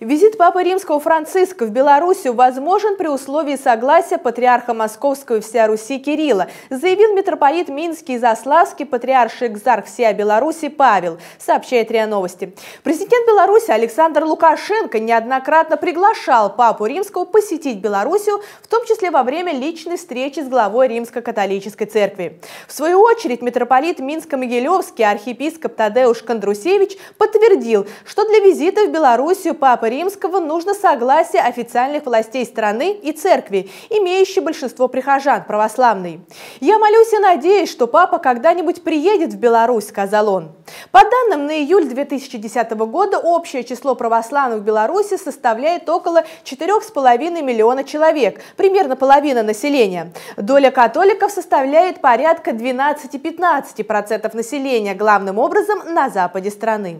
Визит Папы Римского Франциска в Белоруссию возможен при условии согласия патриарха Московского и вся Руси Кирилла, заявил митрополит Минский и Заславский, патриарший экзарх всея Беларуси Павел, сообщает РИА Новости. Президент Беларуси Александр Лукашенко неоднократно приглашал Папу Римского посетить Белоруссию, в том числе во время личной встречи с главой Римско-католической церкви. В свою очередь митрополит Минско-Могилевский архиепископ Тадеуш Кондрусевич подтвердил, что для визита в Белоруссию Папа Папы Римского нужно согласие официальных властей страны и церкви, имеющей большинство прихожан православной. «Я молюсь и надеюсь, что папа когда-нибудь приедет в Беларусь», — сказал он. По данным на июль 2010 года общее число православных в Беларуси составляет около 4,5 миллиона человек, примерно половина населения. Доля католиков составляет порядка 12-15% населения, главным образом на западе страны.